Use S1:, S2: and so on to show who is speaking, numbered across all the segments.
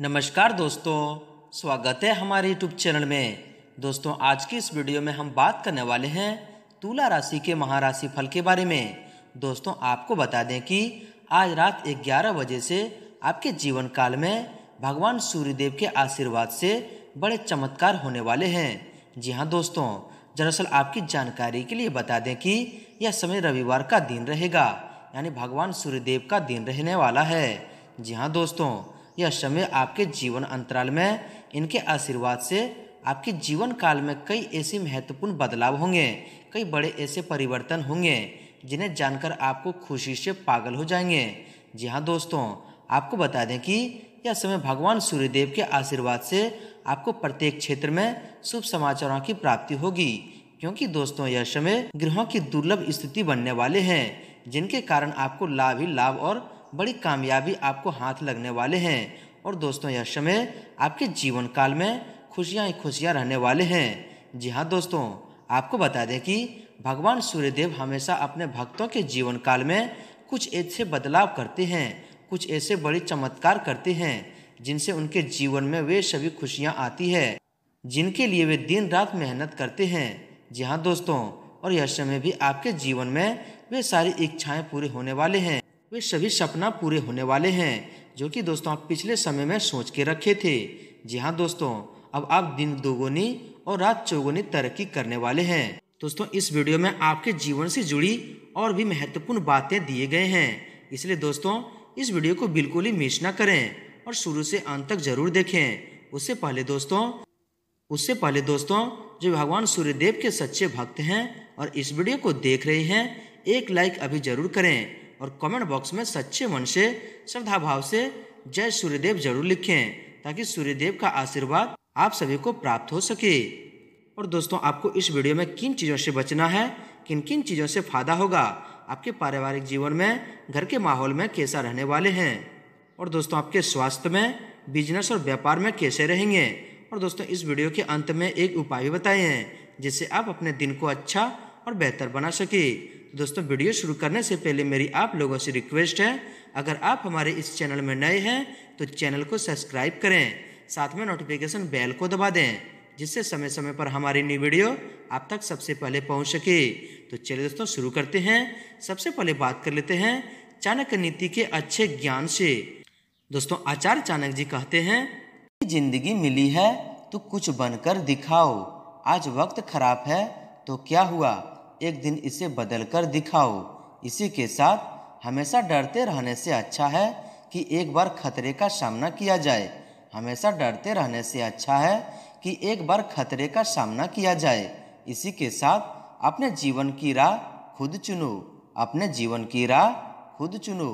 S1: नमस्कार दोस्तों स्वागत है हमारे यूट्यूब चैनल में दोस्तों आज की इस वीडियो में हम बात करने वाले हैं तुला राशि के महाराशि फल के बारे में दोस्तों आपको बता दें कि आज रात ग्यारह बजे से आपके जीवन काल में भगवान सूर्यदेव के आशीर्वाद से बड़े चमत्कार होने वाले हैं जी हाँ दोस्तों दरअसल आपकी जानकारी के लिए बता दें कि यह समय रविवार का दिन रहेगा यानी भगवान सूर्यदेव का दिन रहने वाला है जी हाँ दोस्तों यह समय आपके जीवन अंतराल में इनके आशीर्वाद से आपके जीवन काल में कई ऐसे महत्वपूर्ण बदलाव होंगे कई बड़े ऐसे परिवर्तन होंगे जिन्हें जानकर आपको खुशी से पागल हो जाएंगे जी हाँ दोस्तों आपको बता दें कि यह समय भगवान सूर्यदेव के आशीर्वाद से आपको प्रत्येक क्षेत्र में शुभ समाचारों की प्राप्ति होगी क्योंकि दोस्तों यह समय ग्रहों की दुर्लभ स्थिति बनने वाले हैं जिनके कारण आपको लाभ ही लाभ और बड़ी कामयाबी आपको हाथ लगने वाले हैं और दोस्तों यह समय आपके जीवन काल में खुशियाँ ही खुशियाँ रहने वाले हैं जी हाँ दोस्तों आपको बता दें कि भगवान सूर्यदेव हमेशा अपने भक्तों के जीवन काल में कुछ ऐसे बदलाव करते हैं कुछ ऐसे बड़े चमत्कार करते हैं जिनसे उनके जीवन में वे सभी खुशियाँ आती है जिनके लिए वे दिन रात मेहनत करते हैं जी हाँ दोस्तों और यह समय भी आपके जीवन में वे सारी इच्छाएं पूरी होने वाले हैं वे सभी सपना पूरे होने वाले हैं जो कि दोस्तों आप पिछले समय में सोच के रखे थे जी हाँ दोस्तों अब आप दिन दोगुनी और रात चौगुनी तरक्की करने वाले हैं दोस्तों इस वीडियो में आपके जीवन से जुड़ी और भी महत्वपूर्ण बातें दिए गए हैं इसलिए दोस्तों इस वीडियो को बिल्कुल ही मिस ना करें और शुरू से अंत तक जरूर देखें उससे पहले दोस्तों उससे पहले दोस्तों जो भगवान सूर्यदेव के सच्चे भक्त हैं और इस वीडियो को देख रहे हैं एक लाइक अभी जरूर करें और कमेंट बॉक्स में सच्चे मन से श्रद्धा भाव से जय सूर्यदेव जरूर लिखें ताकि सूर्यदेव का आशीर्वाद आप सभी को प्राप्त हो सके और दोस्तों आपको इस वीडियो में किन चीज़ों से बचना है किन किन चीज़ों से फायदा होगा आपके पारिवारिक जीवन में घर के माहौल में कैसा रहने वाले हैं और दोस्तों आपके स्वास्थ्य में बिजनेस और व्यापार में कैसे रहेंगे और दोस्तों इस वीडियो के अंत में एक उपाय भी बताए हैं जिससे आप अपने दिन को अच्छा और बेहतर बना सके दोस्तों वीडियो शुरू करने से पहले मेरी आप लोगों से रिक्वेस्ट है अगर आप हमारे इस चैनल में नए हैं तो चैनल को सब्सक्राइब करें साथ में नोटिफिकेशन बेल को दबा दें जिससे समय समय पर हमारी न्यू वीडियो आप तक सबसे पहले पहुंच सके तो चलिए दोस्तों शुरू करते हैं सबसे पहले बात कर लेते हैं चाणक्य नीति के अच्छे ज्ञान से दोस्तों आचार्य चाणक्य जी कहते हैं जिंदगी मिली है तो कुछ बनकर दिखाओ आज वक्त खराब है तो क्या हुआ एक दिन इसे बदल कर दिखाओ इसी के साथ हमेशा डरते रहने से अच्छा है कि एक बार खतरे का सामना किया जाए हमेशा डरते रहने से अच्छा है कि एक बार खतरे का सामना किया जाए इसी के साथ अपने जीवन की राह खुद चुनो अपने जीवन की राह खुद चुनो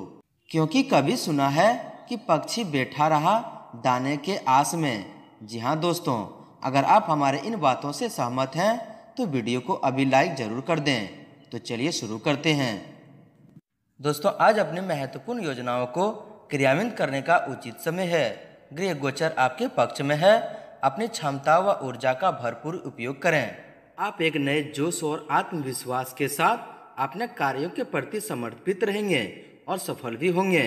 S1: क्योंकि कभी सुना है कि पक्षी बैठा रहा दाने के आस में जी हाँ दोस्तों अगर आप हमारे इन बातों से सहमत हैं तो वीडियो को अभी लाइक ज़रूर कर दें तो चलिए शुरू करते हैं दोस्तों आज अपनी महत्वपूर्ण योजनाओं को क्रियान्वित करने का उचित समय है गृह गोचर आपके पक्ष में है अपनी क्षमता व ऊर्जा का भरपूर उपयोग करें आप एक नए जोश और आत्मविश्वास के साथ अपने कार्यों के प्रति समर्पित रहेंगे और सफल भी होंगे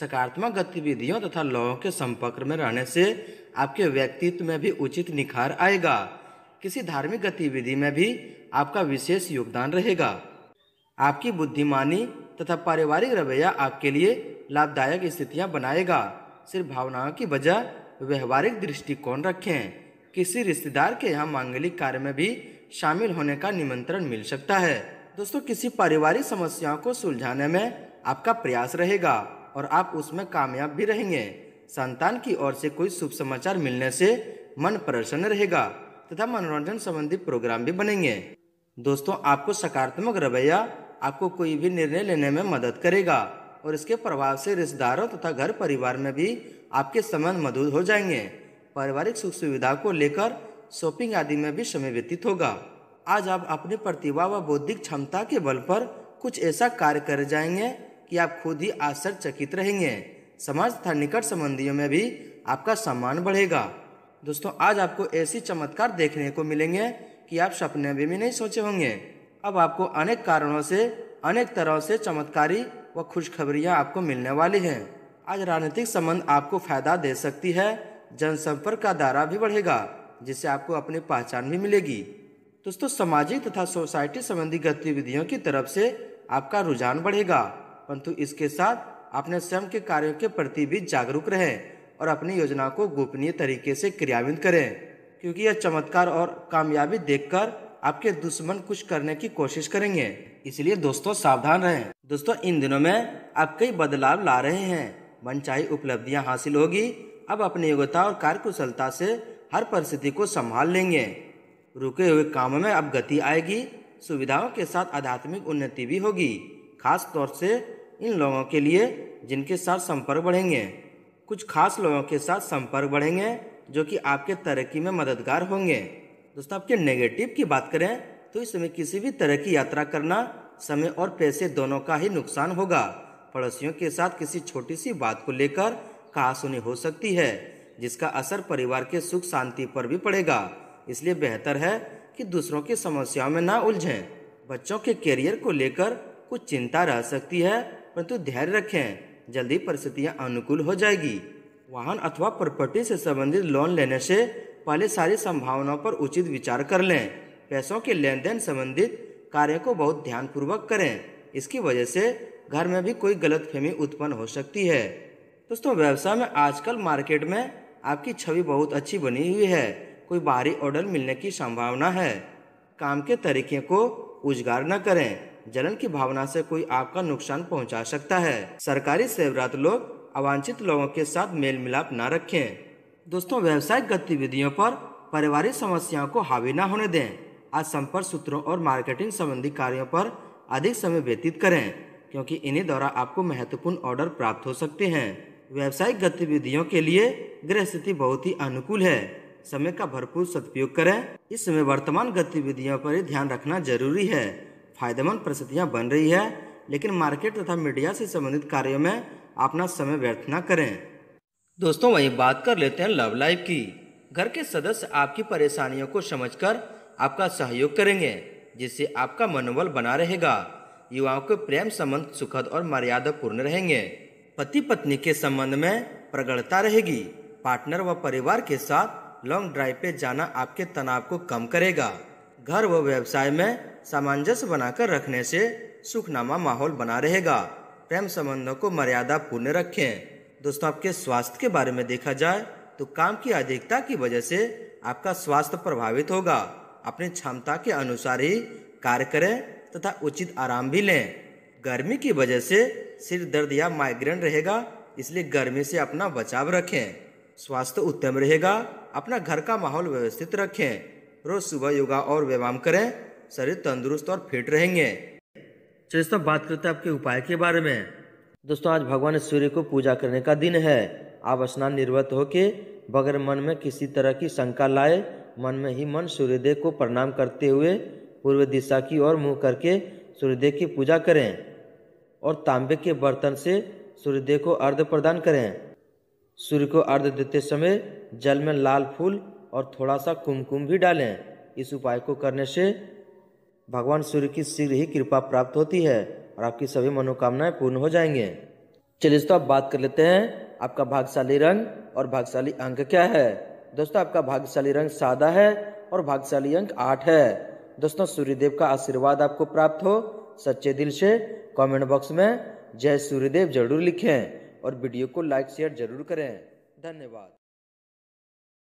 S1: सकारात्मक गतिविधियों तथा लोगों के संपर्क में रहने से आपके व्यक्तित्व में भी उचित निखार आएगा किसी धार्मिक गतिविधि में भी आपका विशेष योगदान रहेगा आपकी बुद्धिमानी तथा पारिवारिक रवैया आपके लिए लाभदायक स्थितियां बनाएगा सिर्फ भावनाओं की वजह व्यवहारिक दृष्टिकोण रखें किसी रिश्तेदार के यहाँ मांगलिक कार्य में भी शामिल होने का निमंत्रण मिल सकता है दोस्तों किसी पारिवारिक समस्याओं को सुलझाने में आपका प्रयास रहेगा और आप उसमें कामयाब भी रहेंगे संतान की ओर से कोई शुभ समाचार मिलने से मन प्रसन्न रहेगा तथा मनोरंजन संबंधी प्रोग्राम भी बनेंगे दोस्तों आपको सकारात्मक रवैया आपको कोई भी निर्णय लेने में मदद करेगा और इसके प्रभाव से रिश्तेदारों तथा घर परिवार में भी आपके संबंध मधुर हो जाएंगे पारिवारिक सुख सुविधा को लेकर शॉपिंग आदि में भी समय व्यतीत होगा आज आप अपनी प्रतिभा व बौद्धिक क्षमता के बल पर कुछ ऐसा कार्य कर जाएंगे कि आप खुद ही आश्चर्यचकित रहेंगे समाज तथा निकट संबंधियों में भी आपका सम्मान बढ़ेगा दोस्तों आज आपको ऐसी चमत्कार देखने को मिलेंगे कि आप सपने में भी नहीं सोचे होंगे अब आपको अनेक कारणों से अनेक तरह से चमत्कारी व खुशखबरियां आपको मिलने वाली हैं आज राजनीतिक संबंध आपको फायदा दे सकती है जनसंपर्क का दायरा भी बढ़ेगा जिससे आपको अपनी पहचान भी मिलेगी दोस्तों सामाजिक तथा सोसाइटी संबंधी गतिविधियों की तरफ से आपका रुझान बढ़ेगा परंतु इसके साथ अपने स्वयं के कार्यों के प्रति भी जागरूक रहें और अपनी योजना को गोपनीय तरीके से क्रियान्वित करें क्योंकि यह चमत्कार और कामयाबी देखकर आपके दुश्मन कुछ करने की कोशिश करेंगे इसलिए दोस्तों सावधान रहें दोस्तों इन दिनों में आप कई बदलाव ला रहे हैं मनचाही उपलब्धियां हासिल होगी अब अपनी योग्यता और कार्यकुशलता से हर परिस्थिति को संभाल लेंगे रुके हुए कामों में अब गति आएगी सुविधाओं के साथ आध्यात्मिक उन्नति भी होगी खास तौर से इन लोगों के लिए जिनके साथ संपर्क बढ़ेंगे कुछ खास लोगों के साथ संपर्क बढ़ेंगे जो कि आपके तरक्की में मददगार होंगे दोस्तों आपके नेगेटिव की बात करें तो इसमें किसी भी तरह की यात्रा करना समय और पैसे दोनों का ही नुकसान होगा पड़ोसियों के साथ किसी छोटी सी बात को लेकर कहा सुनी हो सकती है जिसका असर परिवार के सुख शांति पर भी पड़ेगा इसलिए बेहतर है कि दूसरों की समस्याओं में ना उलझें बच्चों के करियर को लेकर कुछ चिंता रह सकती है परंतु धैर्य रखें जल्दी परिस्थितियाँ अनुकूल हो जाएगी वाहन अथवा प्रॉपर्टी से संबंधित लोन लेने से पहले सारी संभावनाओं पर उचित विचार कर लें पैसों के लेन देन संबंधित कार्य को बहुत ध्यानपूर्वक करें इसकी वजह से घर में भी कोई गलतफहमी उत्पन्न हो सकती है दोस्तों व्यवसाय में आजकल मार्केट में आपकी छवि बहुत अच्छी बनी हुई है कोई बाहरी ऑर्डर मिलने की संभावना है काम के तरीके को उजगार न करें जलन की भावना से कोई आपका नुकसान पहुंचा सकता है सरकारी सेवरात लोग अवांछित लोगों के साथ मेल मिलाप न रखें दोस्तों व्यवसायिक गतिविधियों पर पारिवारिक समस्याओं को हावी न होने दें आज संपर्क सूत्रों और मार्केटिंग संबंधी कार्यों पर अधिक समय व्यतीत करें क्योंकि इन्हीं द्वारा आपको महत्वपूर्ण ऑर्डर प्राप्त हो सकते हैं व्यवसायिक गतिविधियों के लिए गृह स्थिति बहुत ही अनुकूल है समय का भरपूर सदुपयोग करें इस समय वर्तमान गतिविधियों पर ध्यान रखना जरूरी है फायदेमंद परिस्थितियाँ बन रही है लेकिन मार्केट तथा मीडिया से संबंधित कार्यों में अपना समय व्यर्थ न करें दोस्तों वहीं बात कर लेते हैं लव लाइफ की घर के सदस्य आपकी परेशानियों को समझकर आपका सहयोग करेंगे जिससे आपका मनोबल बना रहेगा युवाओं के प्रेम संबंध सुखद और मर्यादापूर्ण रहेंगे पति पत्नी के संबंध में प्रगढ़ता रहेगी पार्टनर व परिवार के साथ लॉन्ग ड्राइव पे जाना आपके तनाव को कम करेगा घर व व्यवसाय में सामंजस्य बनाकर रखने से सुखनामा माहौल बना रहेगा प्रेम संबंधों को मर्यादा पूर्ण रखें दोस्तों आपके स्वास्थ्य के बारे में देखा जाए तो काम की अधिकता की वजह से आपका स्वास्थ्य प्रभावित होगा अपनी क्षमता के अनुसार ही कार्य करें तथा उचित आराम भी लें गर्मी की वजह से सिर दर्द या माइग्रेन रहेगा इसलिए गर्मी से अपना बचाव रखें स्वास्थ्य उत्तम रहेगा अपना घर का माहौल व्यवस्थित रखें रोज सुबह योगा और व्यायाम करें शरीर तंदुरुस्त और फिट रहेंगे चलिए दोस्तों बात करते हैं आपके उपाय के बारे में दोस्तों आज भगवान सूर्य को पूजा करने का दिन है आप स्नान निर्वत होके बगैर मन में किसी तरह की शंका लाए मन में ही मन सूर्यदेव को प्रणाम करते हुए पूर्व दिशा की ओर मुंह करके सूर्यदेव की पूजा करें और तांबे के बर्तन से सूर्यदेव को अर्घ प्रदान करें सूर्य को अर्घ देते समय जल में लाल फूल और थोड़ा सा कुमकुम भी डालें इस उपाय को करने से भगवान सूर्य की शीघ्र ही कृपा प्राप्त होती है और आपकी सभी मनोकामनाएं पूर्ण हो जाएंगे चलिए दोस्तों आप बात कर लेते हैं आपका भाग्यशाली रंग और भाग्यशाली अंक क्या है दोस्तों आपका भाग्यशाली रंग सादा है और भाग्यशाली अंक आठ है दोस्तों सूर्यदेव का आशीर्वाद आपको प्राप्त हो सच्चे दिल से कमेंट बॉक्स में जय सूर्यदेव जरूर लिखें और वीडियो को लाइक शेयर जरूर करें धन्यवाद